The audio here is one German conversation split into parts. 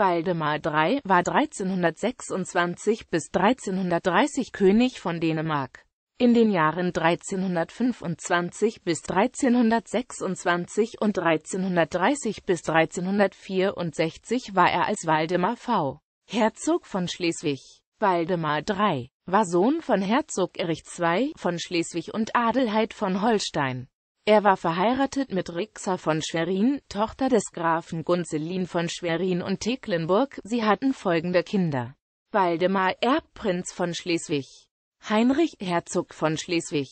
Waldemar III. war 1326 bis 1330 König von Dänemark. In den Jahren 1325 bis 1326 und 1330 bis 1364 war er als Waldemar V. Herzog von Schleswig. Waldemar III. war Sohn von Herzog Erich II. von Schleswig und Adelheid von Holstein. Er war verheiratet mit Rixa von Schwerin, Tochter des Grafen Gunzelin von Schwerin und Tecklenburg. Sie hatten folgende Kinder. Waldemar Erbprinz von Schleswig. Heinrich Herzog von Schleswig.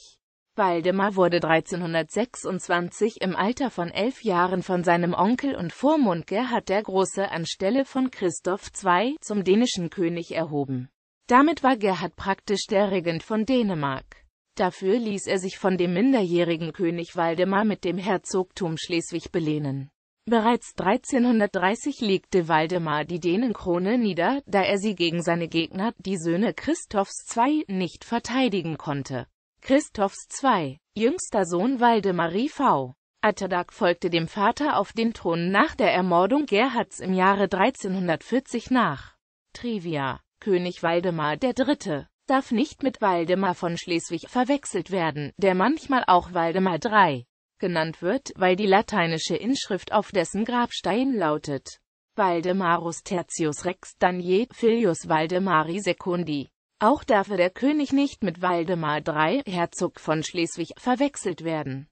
Waldemar wurde 1326 im Alter von elf Jahren von seinem Onkel und Vormund Gerhard der Große anstelle von Christoph II zum dänischen König erhoben. Damit war Gerhard praktisch der Regent von Dänemark. Dafür ließ er sich von dem minderjährigen König Waldemar mit dem Herzogtum Schleswig belehnen. Bereits 1330 legte Waldemar die Dänenkrone nieder, da er sie gegen seine Gegner, die Söhne Christophs II, nicht verteidigen konnte. Christophs II, jüngster Sohn Waldemarie V. Atadag folgte dem Vater auf den Thron nach der Ermordung Gerhards im Jahre 1340 nach. Trivia König Waldemar III darf nicht mit Waldemar von Schleswig verwechselt werden, der manchmal auch Waldemar III genannt wird, weil die lateinische Inschrift auf dessen Grabstein lautet Waldemarus Tertius Rex Danie Filius Waldemari Secundi. Auch darf der König nicht mit Waldemar III, Herzog von Schleswig, verwechselt werden.